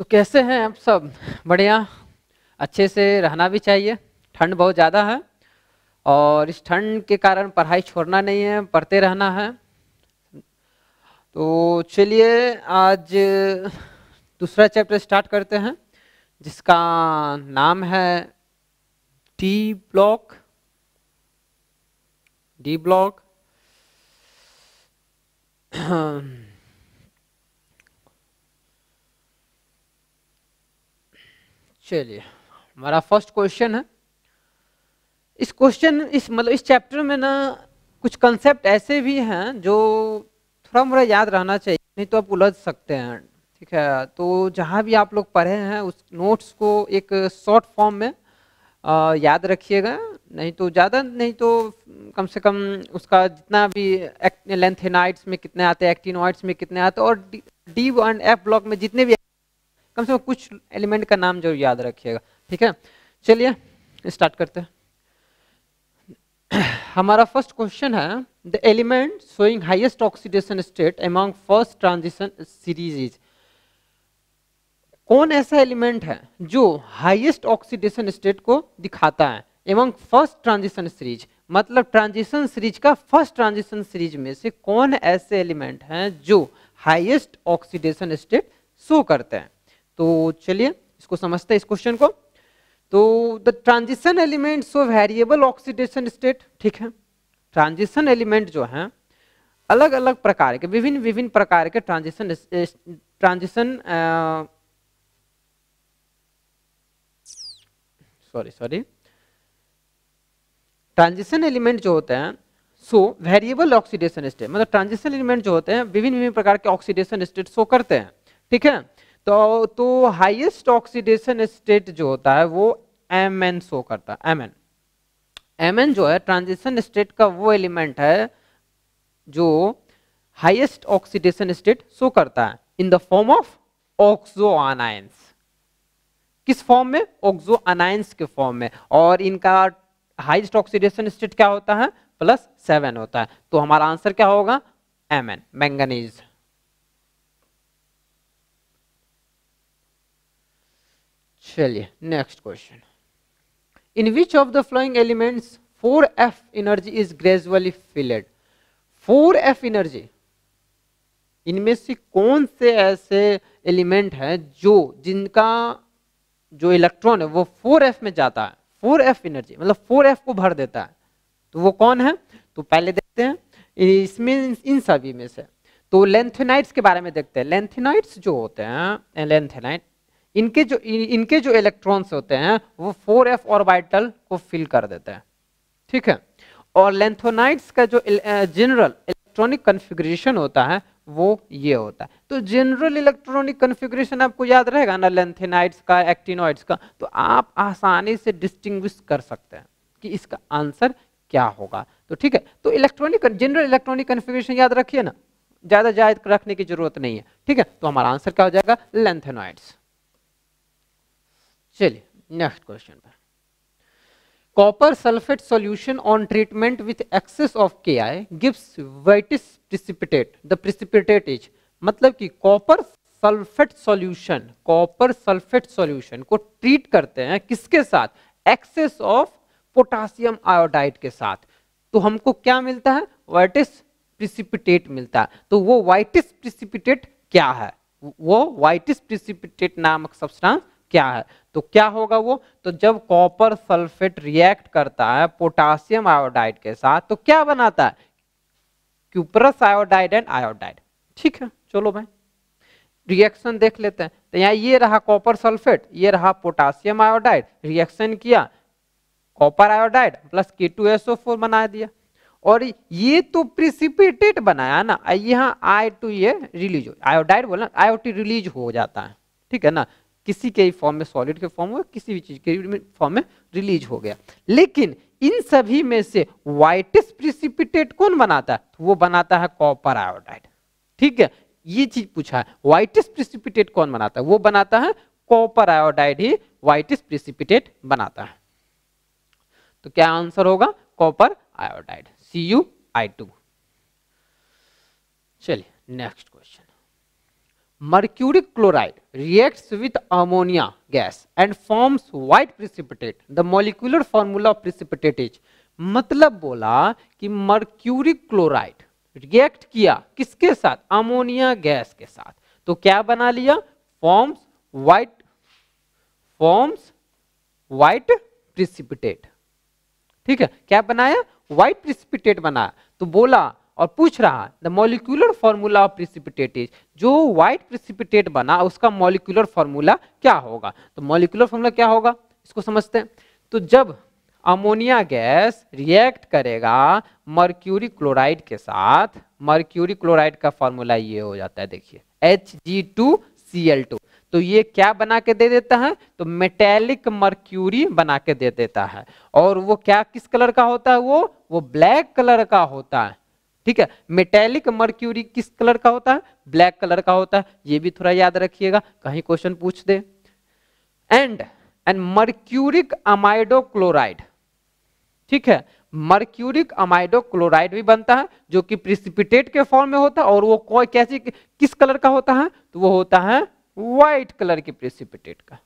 तो कैसे हैं आप सब बढ़िया अच्छे से रहना भी चाहिए ठंड बहुत ज़्यादा है और इस ठंड के कारण पढ़ाई छोड़ना नहीं है पढ़ते रहना है तो चलिए आज दूसरा चैप्टर स्टार्ट करते हैं जिसका नाम है टी ब्लॉक डी ब्लॉक चलिए हमारा फर्स्ट क्वेश्चन है इस क्वेश्चन इस मतलब इस चैप्टर में ना कुछ कंसेप्ट ऐसे भी हैं जो थोड़ा मोड़ा याद रहना चाहिए नहीं तो आप उलझ सकते हैं ठीक है तो जहाँ भी आप लोग पढ़े हैं उस नोट्स को एक शॉर्ट फॉर्म में आ, याद रखिएगा नहीं तो ज़्यादा नहीं तो कम से कम उसका जितना भी लेंथेनाइट्स में कितने आते हैं एक्टिनोइड्स में कितने आते हैं और डी वन एफ ब्लॉक में जितने भी कम से कम कुछ एलिमेंट का नाम जरूर याद रखिएगा ठीक है चलिए स्टार्ट करते हैं हमारा फर्स्ट क्वेश्चन है the element showing highest oxidation state among first transition series कौन ऐसा एलिमेंट है जो हाइएस्ट ऑक्सीडेशन स्टेट को दिखाता है एमॉन्ग फर्स्ट ट्रांजिशन सीरीज मतलब ट्रांजिशन सीरीज का फर्स्ट ट्रांजिशन सीरीज में से कौन ऐसे एलिमेंट हैं जो हाइएस्ट ऑक्सीडेशन स्टेट शो करते हैं तो चलिए इसको समझते हैं इस क्वेश्चन को तो the transition element so variable oxidation state ठीक है ट्रांजिशन एलिमेंट जो है अलग अलग प्रकार के विभिन्न विभिन्न प्रकार के transition transition sorry sorry transition element जो होते हैं सो वेरिएबल ऑक्सीडेशन स्टेट मतलब ट्रांजिशन एलिमेंट जो होते हैं विभिन्न विभिन्न प्रकार के ऑक्सीडेशन स्टेट शो करते हैं ठीक है तो तो हाईएस्ट ऑक्सीडेशन स्टेट जो होता है वो एम एन शो करता है एम एन एम एन जो है ट्रांजिशन स्टेट का वो एलिमेंट है जो हाईएस्ट ऑक्सीडेशन स्टेट शो करता है in the form of oxo anions किस फॉर्म में ऑक्सो अनायंस के फॉर्म में और इनका हाईएस्ट ऑक्सीडेशन स्टेट क्या होता है प्लस सेवन होता है तो हमारा आंसर क्या होगा एम एन मैंगनीज़ चलिए next question in which of the following elements 4F energy is gradually filled 4F energy इनमें से कौन से ऐसे एलिमेंट हैं जो जिनका जो इलेक्ट्रॉन है वो 4F में जाता है 4F एनर्जी मतलब 4F को भर देता है तो वो कौन है तो पहले देखते हैं इसमें इन सभी में से तो लेंथेनाइट्स के बारे में देखते हैं लेंथेनाइट्स जो होते हैं लेंथेनाइट इनके जो इनके जो इलेक्ट्रॉन्स होते हैं वो 4f ऑर्बाइटल को फिल कर देते हैं ठीक है और लेंथोनाइट्स का जो जनरल इलेक्ट्रॉनिक कन्फिग्रेशन होता है वो ये होता है तो जनरल इलेक्ट्रॉनिक कन्फिग्रेशन आपको याद रहेगा ना लेंथेनाइट्स का एक्टिनॉइड्स का तो आप आसानी से डिस्टिंग्विश कर सकते हैं कि इसका आंसर क्या होगा तो ठीक है तो इलेक्ट्रॉनिक जनरल इलेक्ट्रॉनिक कन्फिग्रेशन याद रखिए ना ज़्यादा जायद रखने की जरूरत नहीं है ठीक है तो हमारा आंसर क्या हो जाएगा लेंथेनॉइड्स चलिए नेक्स्ट क्वेश्चन पर copper sulphate solution on treatment with excess of K I gives whitish precipitate the precipitate is मतलब कि copper sulphate solution copper sulphate solution को ट्रीट करते हैं किसके साथ एक्सेस ऑफ पोटासियम आयोडाइड के साथ तो हमको क्या मिलता है वाइटिस प्रिसिपिटेट मिलता है तो वो वाइटिस प्रिसिपिटेट क्या है वो वाइटिस प्रिसिपिटेट नामक सब्सटेंस क्या है तो क्या होगा वो तो जब कॉपर सल्फेट रिएक्ट करता है पोटासियम आयोडाइड के साथ तो क्या बनाता है क्यूपरस आयोडाइड एंड आयोडाइड ठीक है चलो भाई रिएक्शन देख लेते हैं तो यहाँ ये रहा कॉपर सल्फेट ये रहा पोटासियम आयोडाइड रिएक्शन किया copper iodide plus K two S O four बना दिया और ये तो प्रिसिपिटेट बनाया ना यहाँ आई टू ये रिलीज हो आयोडाइड बोला आयोटी रिलीज हो जाता है ठीक है ना किसी के फॉर्म में सॉलिड के फॉर्म में किसी भी चीज के फॉर्म में रिलीज हो गया लेकिन इन सभी में से वाइटिस प्रिसिपिटेट कौन बनाता है वो बनाता है कॉपर आयोडाइड ठीक है ये चीज पूछा है वाइटिस प्रिसिपिटेट कौन बनाता है वो बनाता है कॉपर आयोडाइड ही वाइटिस प्रिसिपिटेट बनाता है तो क्या आंसर होगा copper iodide C U I two चलिए next question mercuric chloride reacts with ammonia gas and forms white precipitate the molecular formula of precipitate is मतलब बोला कि मर्क्यूरिक क्लोराइड रिएक्ट किया किसके साथ अमोनिया गैस के साथ तो क्या बना लिया forms white forms white precipitate ठीक है क्या बनाया व्हाइट प्रिसिपिटेट बनाया तो बोला और पूछ रहा है the molecular formula of precipitate is जो व्हाइट प्रिसिपिटेट बना उसका मोलिकुलर फॉर्मूला क्या होगा तो मोलिकुलर फॉर्मूला क्या होगा इसको समझते हैं तो जब अमोनिया गैस रिएक्ट करेगा मर्क्यूरी क्लोराइड के साथ मर्क्यूरी क्लोराइड का फॉर्मूला ये हो जाता है देखिए H G two C L two तो ये क्या बना के दे देता है तो मेटेलिक मर्क्यूरी बना के दे देता है और वो क्या किस कलर का होता है वो वो ब्लैक कलर का होता है ठीक है मेटेलिक मर्क्यूरी किस कलर का होता है ब्लैक कलर का होता है ये भी थोड़ा याद रखिएगा कहीं क्वेश्चन पूछ दे and and mercuric amido chloride ठीक है मर्क्यूरिक अमाइडो क्लोराइड भी बनता है जो कि प्रिसिपिटेट के फॉर्म में होता है और वो कैसे किस कलर का होता है तो वो होता है व्हाइट कलर के प्रिसिपिटेट का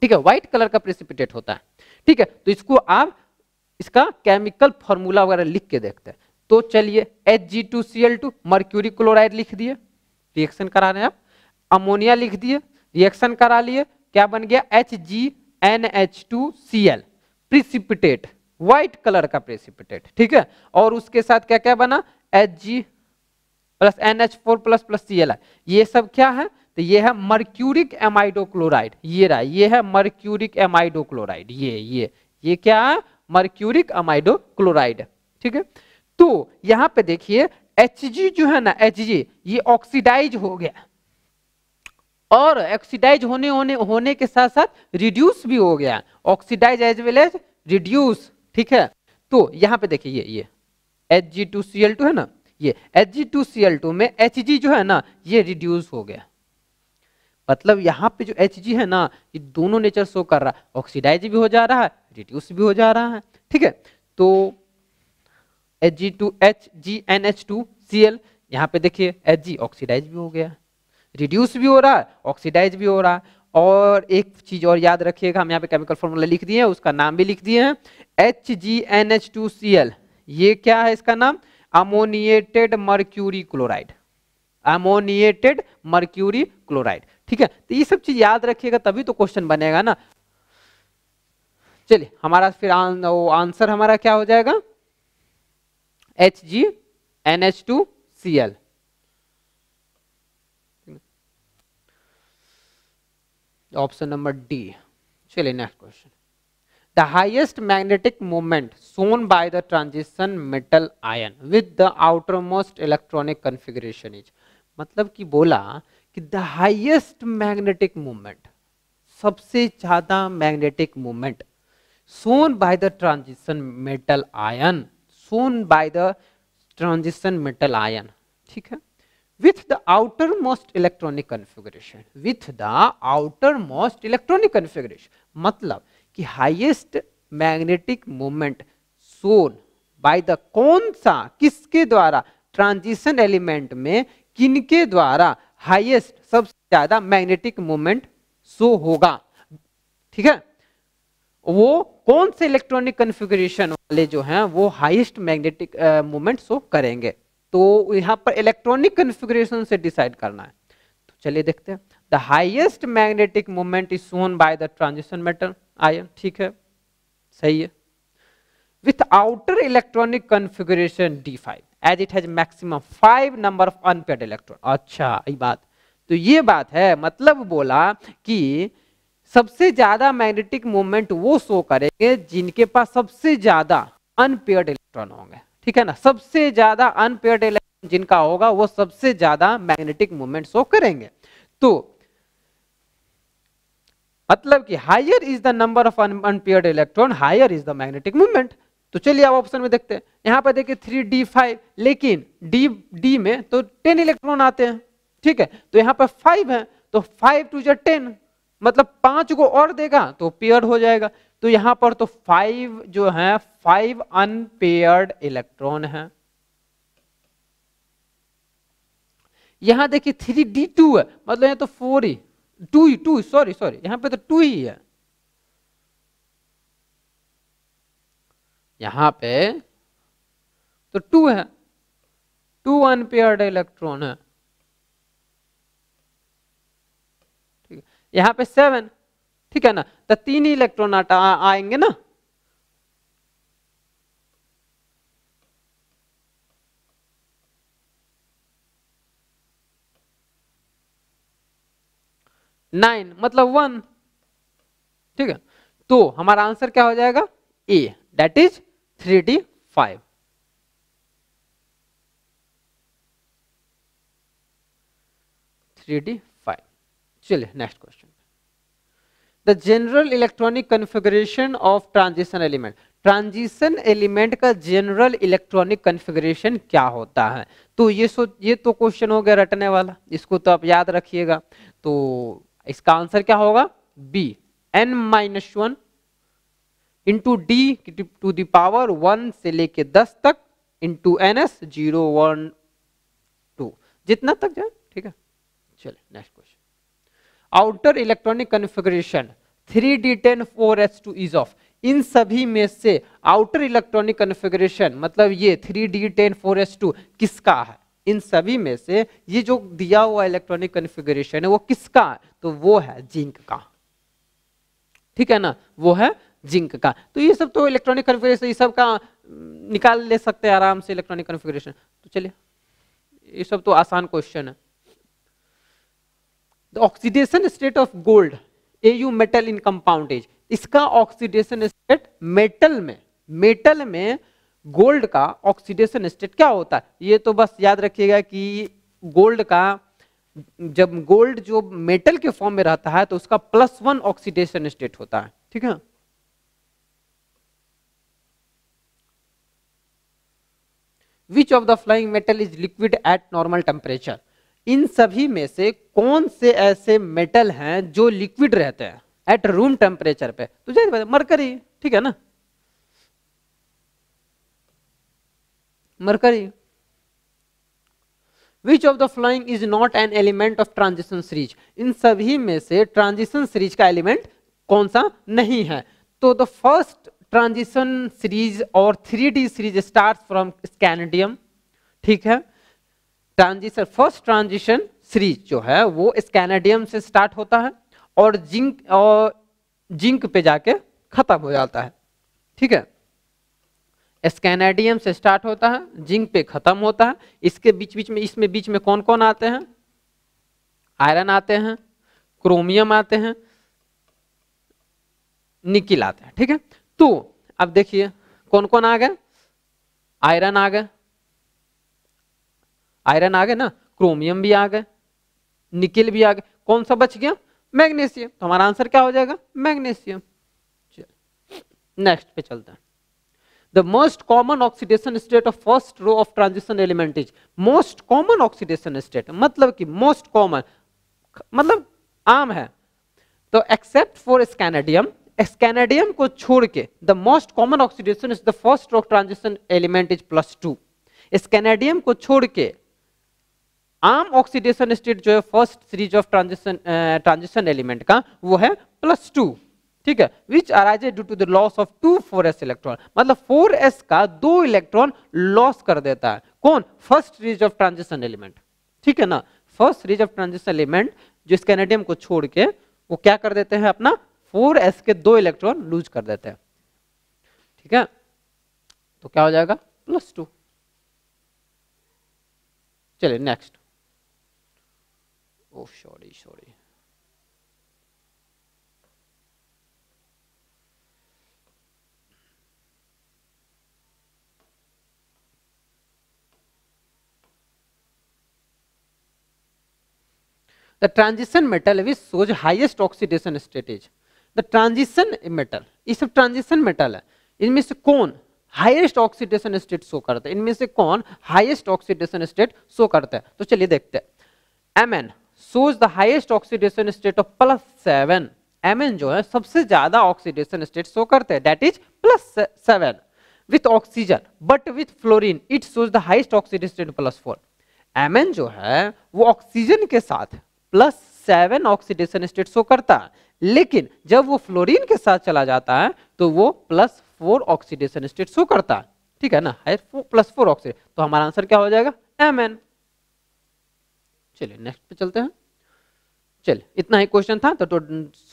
ठीक है व्हाइट कलर का प्रिसिपिटेट होता है ठीक है तो इसको आप इसका केमिकल फॉर्मूला वगैरह लिख के देखते हैं तो चलिए H G two C L two mercury chloride लिख दिए रिएक्शन करा रहे हैं आप अमोनिया लिख दिए रिएक्शन करा लिए क्या बन गया H G N H two C L precipitate white colour का प्रिसिपिटेट ठीक है और उसके साथ क्या क्या बना H G plus N H four plus plus C L ये सब क्या है तो ये है मर्क्यूरिक एमाइडो क्लोराइड ये रहा ये है मर्क्यूरिक एमाइडो क्लोराइड ये ये ये क्या है मर्क्यूरिक एमाइडो क्लोराइड ठीक है तो यहां पे देखिए एच जो है ना एच ये ऑक्सीडाइज हो गया और ऑक्सीडाइज होने होने होने के साथ साथ रिड्यूस भी हो गया oxidise as well as reduce ठीक है तो यहाँ पे देखिए ये ये Hg2Cl2 है ना ये एच Hg2Cl2 में एच जो है ना ये रिड्यूस हो गया मतलब यहाँ पे जो एच है ना ये दोनों नेचर शो कर रहा है ऑक्सीडाइज भी हो जा रहा है रिड्यूस भी हो जा रहा है ठीक है तो एच जी टू यहाँ पे देखिए एच जी ऑक्सीडाइज भी हो गया रिड्यूस भी हो रहा है ऑक्सीडाइज भी हो रहा है और एक चीज और याद रखिएगा हम यहाँ पे केमिकल फॉर्मूला लिख दिए हैं उसका नाम भी लिख दिए हैं H G N H two C L ये क्या है इसका नाम ammoniated mercury chloride ammoniated mercury chloride ठीक है तो ये सब चीज याद रखिएगा तभी तो क्वेश्चन बनेगा ना चलिए हमारा फिर आन, आंसर हमारा क्या हो जाएगा H G N H two C L option number D चलिए next question the highest magnetic moment shown by the transition metal ion with the outermost electronic configuration is मतलब कि बोला कि द हाइएस्ट मैग्नेटिक मोमेंट सबसे ज्यादा magnetic moment shown by the transition metal ion shown by the transition metal ion ठीक है with the outermost electronic configuration with the outermost electronic configuration मतलब कि highest magnetic moment shown by the कौन सा किसके द्वारा ट्रांजिशन एलिमेंट में किनके द्वारा हाईएस्ट सबसे ज्यादा मैग्नेटिक मोमेंट शो होगा ठीक है वो कौन से इलेक्ट्रॉनिक कन्फिग्रेशन वाले जो हैं वो हाईएस्ट मैग्नेटिक मोमेंट शो करेंगे तो यहाँ पर इलेक्ट्रॉनिक कन्फिग्रेशन से डिसाइड करना है तो चलिए देखते हैं the highest magnetic moment is shown by the transition metal ion ठीक है सही है with outer electronic electronic d five as it has maximum five number of unpaired electron अच्छा ये बात तो ये बात है मतलब बोला कि सबसे ज्यादा मैग्नेटिक मोमेंट वो शो करेंगे जिनके पास सबसे ज्यादा अनपेयर्ड इलेक्ट्रॉन होंगे ठीक है ना सबसे ज्यादा अनपेयर्ड इलेक्ट्रॉन जिनका होगा वो सबसे ज्यादा मैग्नेटिक मोमेंट शो करेंगे तो मतलब कि higher is the number of unpaired electron higher is the magnetic movement तो चलिए आप ऑप्शन में देखते हैं यहां पर देखिए थ्री डी फाइव लेकिन डी डी में तो टेन इलेक्ट्रॉन आते हैं ठीक है तो यहां पर फाइव है तो फाइव टू जो टेन मतलब पांच को और देगा तो पेयर्ड हो जाएगा तो यहां पर तो फाइव जो है फाइव अनपेयर्ड इलेक्ट्रॉन है यहां देखिए थ्री डी टू है मतलब यहां तो फोर ही टू ही टू सॉरी सॉरी यहां पे तो टू ही है यहां पे तो टू है टू अनपेयर्ड इलेक्ट्रॉन है यहाँ पे सेवन ठीक है ना तो तीन ही इलेक्ट्रॉन आएंगे ना नाइन मतलब वन ठीक है तो हमारा आंसर क्या हो जाएगा A that is three d five three d चलिए next question the general electronic configuration of transition element transition element का जनरल इलेक्ट्रॉनिक कन्फिग्रेशन क्या होता है तो ये सो ये तो क्वेश्चन हो गया रटने वाला इसको तो आप याद रखिएगा तो इसका आंसर क्या होगा B n minus one into d to the power one से लेके दस तक into n s zero one two जितना तक जाए ठीक है चलिए next question outer electronic configuration three d ten four s two is of इन सभी में से आउटर इलेक्ट्रॉनिक कन्फिग्रेशन मतलब ये three d ten four s two किसका है इन सभी में से ये जो दिया हुआ इलेक्ट्रॉनिक कन्फिग्रेशन है वो किसका है? तो वो है जिंक का ठीक है ना वो है जिंक का तो ये सब तो इलेक्ट्रॉनिक कन्फिग्रेशन ये सब का निकाल ले सकते हैं आराम से इलेक्ट्रॉनिक कन्फिग्रेशन तो चलिए ये सब तो आसान क्वेश्चन है the oxidation state of gold A U metal in compound as इसका ऑक्सीडेशन स्टेट मेटल में मेटल में गोल्ड का ऑक्सीडेशन स्टेट क्या होता है ये तो बस याद रखिएगा कि गोल्ड का जब गोल्ड जो मेटल के फॉर्म में रहता है तो उसका प्लस वन ऑक्सीडेशन स्टेट होता है ठीक है which of the following metal is liquid at normal temperature इन सभी में से कौन से ऐसे मेटल हैं जो लिक्विड रहते हैं एट रूम टेम्परेचर पे तो जाहिर मरकरी ठीक है ना mercury which of the following is not an element of transition series इन सभी में से ट्रांजिशन सीरीज का एलिमेंट कौन सा नहीं है तो द फर्स्ट ट्रांजिशन सीरीज और three d series start from scandium ठीक है ट्रांजिशन फर्स्ट ट्रांजिशन सीरीज जो है वो स्कैनेडियम से स्टार्ट होता है और जिंक और जिंक पे जाके खत्म हो जाता है ठीक है स्कैनेडियम से स्टार्ट होता है जिंक पे खत्म होता है इसके बीच बीच में इसमें बीच में कौन कौन आते हैं आयरन आते हैं क्रोमियम आते हैं निकिल आते हैं ठीक है तो अब देखिए कौन कौन आ गए आयरन आ गए आयरन आ गए ना क्रोमियम भी आ गए निकिल भी आ गए कौन सा बच गया मैग्नीशियम तो हमारा आंसर क्या हो जाएगा मैग्नीशियम नेक्स्ट पे चलते हैं the most common oxidation state of first row of transition element is most common oxidation state मतलब कि मोस्ट कॉमन मतलब आम है तो एक्सेप्ट फॉर स्कैनेडियम स्कैनेडियम को छोड़ के the most common oxidation is the first row of transition element is plus two scandium को छोड़ के आम ऑक्सीडेशन स्टेट जो है first series of transition transition element का वो है प्लस टू ठीक है which arises due to the loss of two four s electron मतलब फोर एस का दो इलेक्ट्रॉन लॉस कर देता है कौन first series of transition element ठीक है ना first series of transition element जिस कैनेडियम को छोड़ के वो क्या कर देते हैं अपना फोर एस के दो इलेक्ट्रॉन लूज कर देते हैं ठीक है तो क्या हो जाएगा प्लस टू चलिए next Oh, sorry, sorry. The transition metal which shows highest oxidation state is The transition metal, ये सब transition metal है इनमें से कौन हाईएस्ट ऑक्सीडेशन स्टेट शो करता है इनमें से कौन हाईएस्ट ऑक्सीडेशन स्टेट शो करता है तो चलिए देखते हैं M shows the highest oxidation state of plus seven M N जो है सबसे ज्यादा ऑक्सीडेशन स्टेट शो करते हैं that is plus seven with oxygen but with fluorine it shows the highest oxidation plus four M N जो है वो ऑक्सीजन के साथ plus seven oxidation state show करता है लेकिन जब वो फ्लोरीन के साथ चला जाता है तो वो plus four oxidation state show करता है ठीक है ना हाई प्लस फोर ऑक्सीडेशन तो हमारा आंसर क्या हो जाएगा एम चलिए नेक्स्ट पे चलते हैं चल इतना ही क्वेश्चन था तो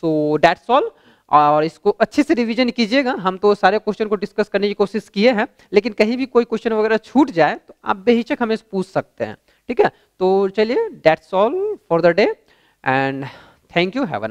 सो डेट सॉल्व और इसको अच्छे से रिवीजन कीजिएगा हम तो सारे क्वेश्चन को डिस्कस करने की कोशिश किए हैं लेकिन कहीं भी कोई क्वेश्चन वगैरह छूट जाए तो आप बेहिचक हमें पूछ सकते हैं ठीक है तो चलिए that's all for the day and thank you have